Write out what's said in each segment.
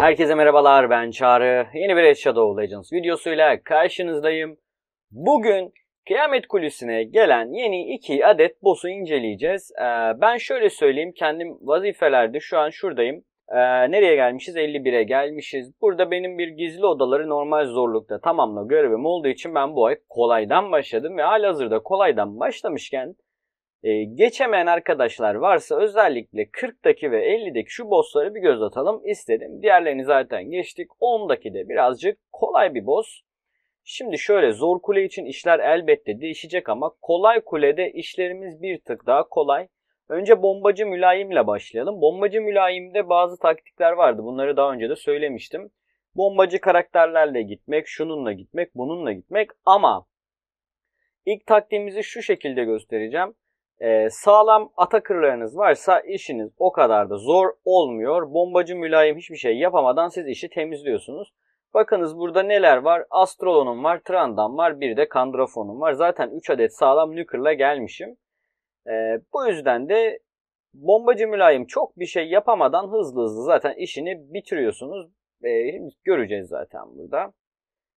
Herkese merhabalar ben Çağrı. Yeni bir Shadow Legends videosuyla karşınızdayım. Bugün Kıyamet Kulüsü'ne gelen yeni iki adet boss'u inceleyeceğiz. Ee, ben şöyle söyleyeyim kendim vazifelerde şu an şuradayım. Ee, nereye gelmişiz? 51'e gelmişiz. Burada benim bir gizli odaları normal zorlukta tamamla görevim olduğu için ben bu ay kolaydan başladım ve halihazırda kolaydan başlamışken e, geçemeyen arkadaşlar varsa özellikle 40'daki ve 50'deki şu bossları bir göz atalım istedim. Diğerlerini zaten geçtik. 10'daki de birazcık kolay bir boss. Şimdi şöyle zor kule için işler elbette değişecek ama kolay kulede işlerimiz bir tık daha kolay. Önce bombacı mülayimle başlayalım. Bombacı mülayimde bazı taktikler vardı. Bunları daha önce de söylemiştim. Bombacı karakterlerle gitmek, şununla gitmek, bununla gitmek ama ilk taktiğimizi şu şekilde göstereceğim. Ee, sağlam atakırlarınız varsa işiniz o kadar da zor olmuyor. Bombacı mülayim hiçbir şey yapamadan siz işi temizliyorsunuz. Bakınız burada neler var? Astrolonum var, Trandan var, bir de Kandrafonum var. Zaten 3 adet sağlam Nuker'la gelmişim. Ee, bu yüzden de bombacı mülayim çok bir şey yapamadan hızlı hızlı zaten işini bitiriyorsunuz. Ee, göreceğiz zaten burada.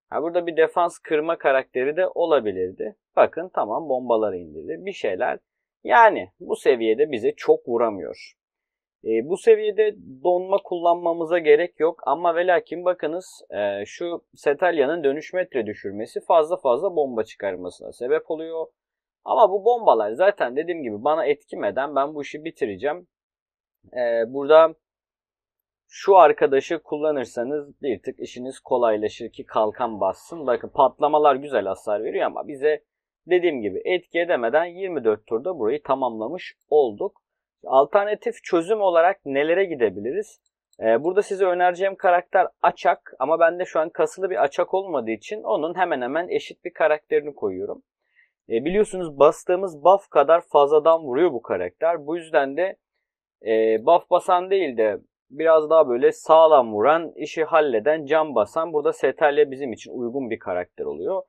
Ha, burada bir defans kırma karakteri de olabilirdi. Bakın tamam bombaları indirdi. Bir şeyler yani bu seviyede bize çok vuramıyor. E, bu seviyede donma kullanmamıza gerek yok ama velakin bakınız e, şu Setalya'nın dönüş metre düşürmesi fazla fazla bomba çıkarmasına sebep oluyor. Ama bu bombalar zaten dediğim gibi bana etkimeden ben bu işi bitireceğim. E, burada şu arkadaşı kullanırsanız bir tık işiniz kolaylaşır ki kalkan bassın. Bakın patlamalar güzel hasar veriyor ama bize dediğim gibi etki edemeden 24 turda burayı tamamlamış olduk. Alternatif çözüm olarak nelere gidebiliriz? Ee, burada size önereceğim karakter Açak ama bende şu an kasılı bir Açak olmadığı için onun hemen hemen eşit bir karakterini koyuyorum. Ee, biliyorsunuz bastığımız buff kadar fazladan vuruyor bu karakter. Bu yüzden de e, buff basan değil de biraz daha böyle sağlam vuran, işi halleden, can basan burada Setalya bizim için uygun bir karakter oluyor.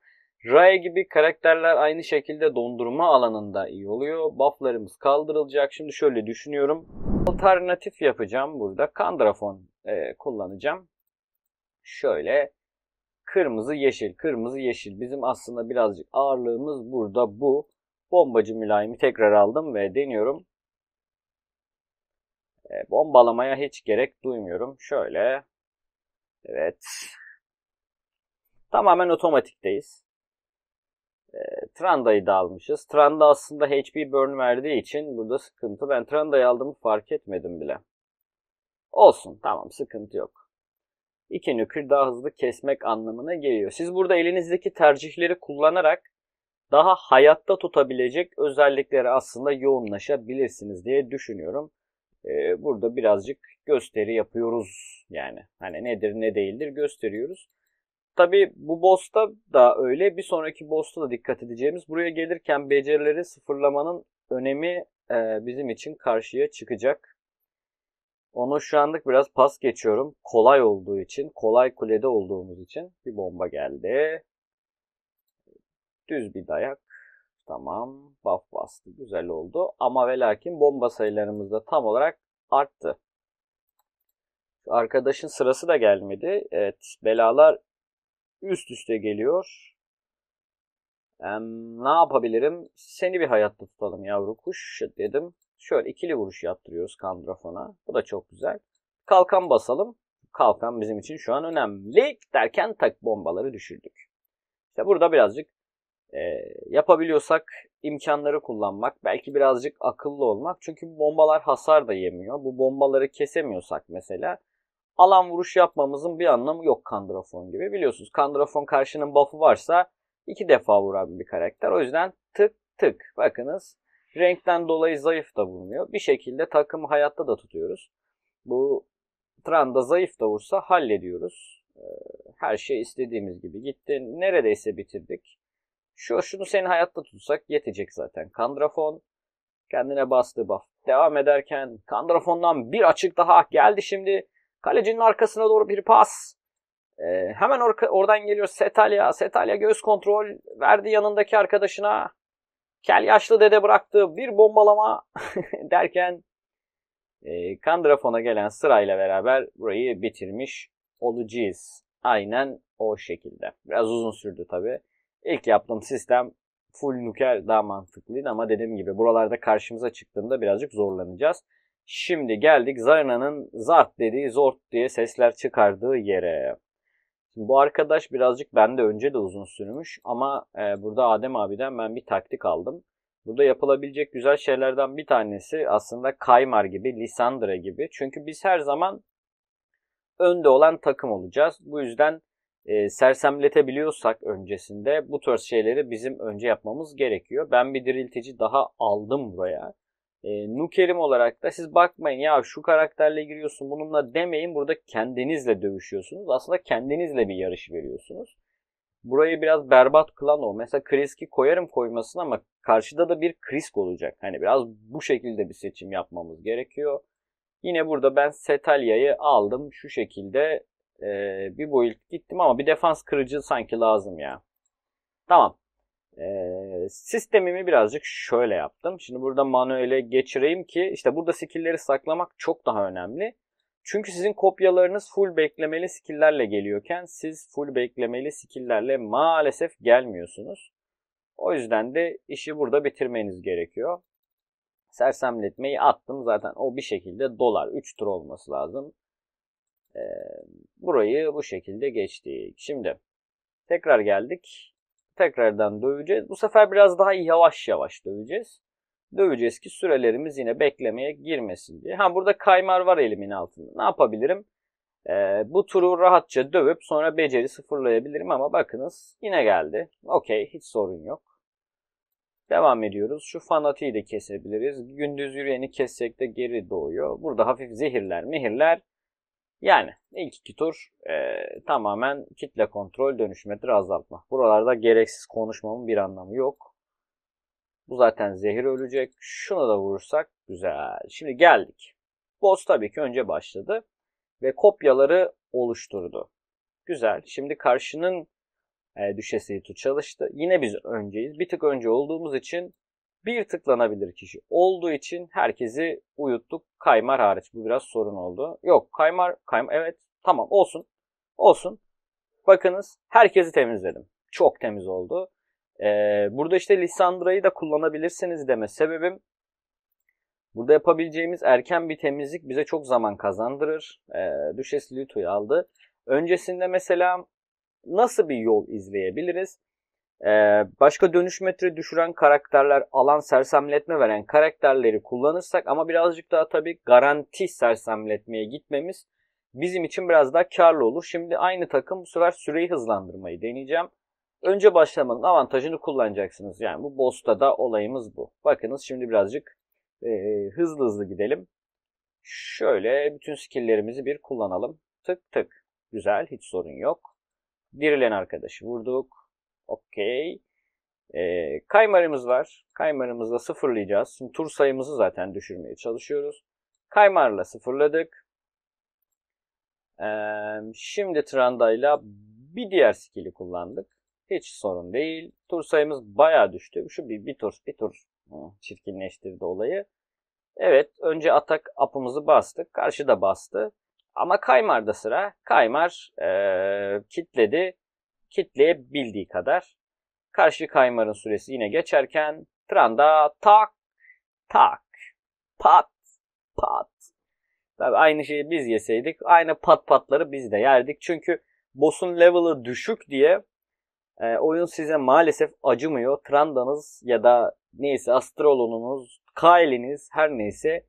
Raya gibi karakterler aynı şekilde dondurma alanında iyi oluyor. Bufflarımız kaldırılacak. Şimdi şöyle düşünüyorum. Alternatif yapacağım burada. Kandrafon e, kullanacağım. Şöyle kırmızı yeşil, kırmızı yeşil. Bizim aslında birazcık ağırlığımız burada bu. Bombacı mülayimi tekrar aldım ve deniyorum. E, bombalamaya hiç gerek duymuyorum. Şöyle. Evet. Tamamen otomatikteyiz. Ee, Tranda'yı da almışız. Tranda aslında HP burn verdiği için burada sıkıntı. Ben Tranda'yı aldığımı fark etmedim bile. Olsun tamam sıkıntı yok. İki nükür daha hızlı kesmek anlamına geliyor. Siz burada elinizdeki tercihleri kullanarak daha hayatta tutabilecek özelliklere aslında yoğunlaşabilirsiniz diye düşünüyorum. Ee, burada birazcık gösteri yapıyoruz yani. Hani nedir ne değildir gösteriyoruz. Tabi bu boss'ta da öyle. Bir sonraki boss'ta da dikkat edeceğimiz. Buraya gelirken becerileri sıfırlamanın önemi e, bizim için karşıya çıkacak. Onu şu anlık biraz pas geçiyorum. Kolay olduğu için, kolay kulede olduğumuz için bir bomba geldi. Düz bir dayak. Tamam. Buff bastı. Güzel oldu. Ama ve lakin bomba sayılarımız da tam olarak arttı. Arkadaşın sırası da gelmedi. Evet. Belalar üst üste geliyor. Em, ne yapabilirim? Seni bir hayatta tutalım yavru kuş dedim. Şöyle ikili vuruş yaptırıyoruz kandrafona. Bu da çok güzel. Kalkan basalım. Kalkan bizim için şu an önemli derken tak bombaları düşürdük. İşte burada birazcık e, yapabiliyorsak imkanları kullanmak, belki birazcık akıllı olmak. Çünkü bombalar hasar da yemiyor. Bu bombaları kesemiyorsak mesela alan vuruş yapmamızın bir anlamı yok Kandrafon gibi. Biliyorsunuz Kandrafon karşının buff'ı varsa iki defa vurabilir bir karakter. O yüzden tık tık bakınız renkten dolayı zayıf da vurmuyor. Bir şekilde takımı hayatta da tutuyoruz. Bu Tranda zayıf da vursa hallediyoruz. Ee, her şey istediğimiz gibi gitti. Neredeyse bitirdik. Şu şunu seni hayatta tutsak yetecek zaten. Kandrafon kendine bastı buff. Devam ederken Kandrafon'dan bir açık daha geldi şimdi. Kalecinin arkasına doğru bir pas. Ee, hemen or- oradan geliyor Setalya. Setalya göz kontrol verdi yanındaki arkadaşına. Kel yaşlı dede bıraktı. Bir bombalama derken e, Kandrafon'a gelen sırayla beraber burayı bitirmiş olacağız. Aynen o şekilde. Biraz uzun sürdü tabi. İlk yaptığım sistem full nuker daha mantıklıydı ama dediğim gibi buralarda karşımıza çıktığında birazcık zorlanacağız. Şimdi geldik Zarna'nın zart dediği zort diye sesler çıkardığı yere. Şimdi bu arkadaş birazcık bende önce de uzun sürmüş ama e, burada Adem abiden ben bir taktik aldım. Burada yapılabilecek güzel şeylerden bir tanesi aslında Kaymar gibi, Lisandra gibi. Çünkü biz her zaman önde olan takım olacağız. Bu yüzden e, sersemletebiliyorsak öncesinde bu tür şeyleri bizim önce yapmamız gerekiyor. Ben bir diriltici daha aldım buraya e, ee, nukelim olarak da siz bakmayın ya şu karakterle giriyorsun bununla demeyin. Burada kendinizle dövüşüyorsunuz. Aslında kendinizle bir yarış veriyorsunuz. Burayı biraz berbat kılan o. Mesela Krisk'i koyarım koymasın ama karşıda da bir Krisk olacak. Hani biraz bu şekilde bir seçim yapmamız gerekiyor. Yine burada ben Setalya'yı aldım. Şu şekilde e, bir boyut gittim ama bir defans kırıcı sanki lazım ya. Tamam. E, sistemimi birazcık şöyle yaptım. Şimdi burada manuele geçireyim ki işte burada skill'leri saklamak çok daha önemli. Çünkü sizin kopyalarınız full beklemeli skill'lerle geliyorken siz full beklemeli skill'lerle maalesef gelmiyorsunuz. O yüzden de işi burada bitirmeniz gerekiyor. Sersemletmeyi attım zaten o bir şekilde dolar 3 tur olması lazım. Ee, burayı bu şekilde geçtik. Şimdi tekrar geldik tekrardan döveceğiz. Bu sefer biraz daha yavaş yavaş döveceğiz. Döveceğiz ki sürelerimiz yine beklemeye girmesin diye. Ha burada kaymar var elimin altında. Ne yapabilirim? Ee, bu turu rahatça dövüp sonra beceri sıfırlayabilirim ama bakınız yine geldi. Okey hiç sorun yok. Devam ediyoruz. Şu fanatiği de kesebiliriz. Gündüz yürüyeni kessek de geri doğuyor. Burada hafif zehirler, mehirler. Yani ilk iki tur e, tamamen kitle kontrol, dönüşmedir, azaltma. Buralarda gereksiz konuşmamın bir anlamı yok. Bu zaten zehir ölecek. Şuna da vurursak güzel. Şimdi geldik. Boss tabii ki önce başladı ve kopyaları oluşturdu. Güzel. Şimdi karşının e, düşesi çalıştı. Yine biz önceyiz. Bir tık önce olduğumuz için bir tıklanabilir kişi olduğu için herkesi uyuttuk. Kaymar hariç bu biraz sorun oldu. Yok kaymar, kaymar evet tamam olsun. Olsun. Bakınız herkesi temizledim. Çok temiz oldu. Ee, burada işte Lissandra'yı da kullanabilirsiniz deme sebebim Burada yapabileceğimiz erken bir temizlik bize çok zaman kazandırır. Ee, Düşes Luto'yu aldı. Öncesinde mesela nasıl bir yol izleyebiliriz? Ee, başka dönüş metre düşüren karakterler, alan sersemletme veren karakterleri kullanırsak ama birazcık daha tabii garanti sersemletmeye gitmemiz bizim için biraz daha karlı olur. Şimdi aynı takım bu sefer süreyi hızlandırmayı deneyeceğim. Önce başlamanın avantajını kullanacaksınız. Yani bu boss'ta da olayımız bu. Bakınız şimdi birazcık e, hızlı hızlı gidelim. Şöyle bütün skill'lerimizi bir kullanalım. Tık tık. Güzel hiç sorun yok. Dirilen arkadaşı vurduk. Okey. E, kaymarımız var. Kaymarımızla sıfırlayacağız. Şimdi tur sayımızı zaten düşürmeye çalışıyoruz. Kaymarla sıfırladık. E, şimdi Tranda'yla bir diğer skill'i kullandık. Hiç sorun değil. Tur sayımız baya düştü. Şu bir, bir tur bir tur çirkinleştirdi olayı. Evet önce atak apımızı bastık. Karşı da bastı. Ama Kaymar'da sıra. Kaymar e, kitledi kitleyebildiği kadar. Karşı kaymarın süresi yine geçerken Tranda tak tak pat pat. Tabii aynı şeyi biz yeseydik aynı pat patları biz de yerdik. Çünkü boss'un level'ı düşük diye e, oyun size maalesef acımıyor. Tranda'nız ya da neyse astrolonunuz, Kylie'niz her neyse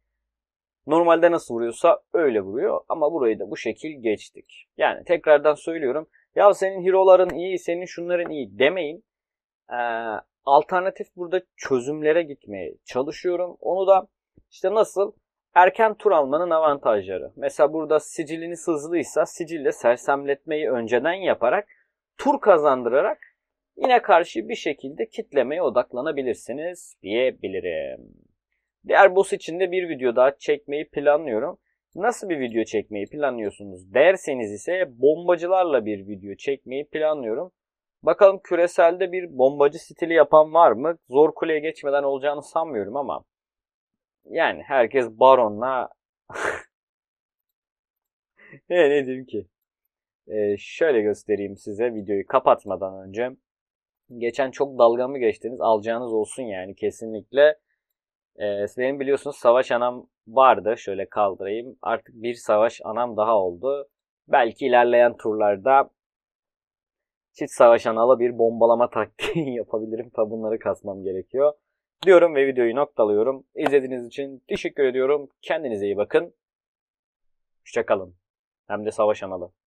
normalde nasıl vuruyorsa öyle vuruyor. Ama burayı da bu şekil geçtik. Yani tekrardan söylüyorum ya senin hero'ların iyi, senin şunların iyi demeyin. Ee, alternatif burada çözümlere gitmeye çalışıyorum. Onu da işte nasıl erken tur almanın avantajları. Mesela burada siciliniz hızlıysa sicille sersemletmeyi önceden yaparak tur kazandırarak yine karşı bir şekilde kitlemeye odaklanabilirsiniz diyebilirim. Diğer boss için de bir video daha çekmeyi planlıyorum. Nasıl bir video çekmeyi planlıyorsunuz derseniz ise bombacılarla bir video çekmeyi planlıyorum. Bakalım küreselde bir bombacı stili yapan var mı? Zor kuleye geçmeden olacağını sanmıyorum ama. Yani herkes baronla... ne, ne diyeyim ki? Ee, şöyle göstereyim size videoyu kapatmadan önce. Geçen çok dalga mı geçtiniz? Alacağınız olsun yani kesinlikle. Ee, benim biliyorsunuz savaş anam vardı. Şöyle kaldırayım. Artık bir savaş anam daha oldu. Belki ilerleyen turlarda çift savaş analı bir bombalama taktiği yapabilirim. Tabi bunları kasmam gerekiyor. Diyorum ve videoyu noktalıyorum. İzlediğiniz için teşekkür ediyorum. Kendinize iyi bakın. Hoşçakalın. Hem de savaş analı.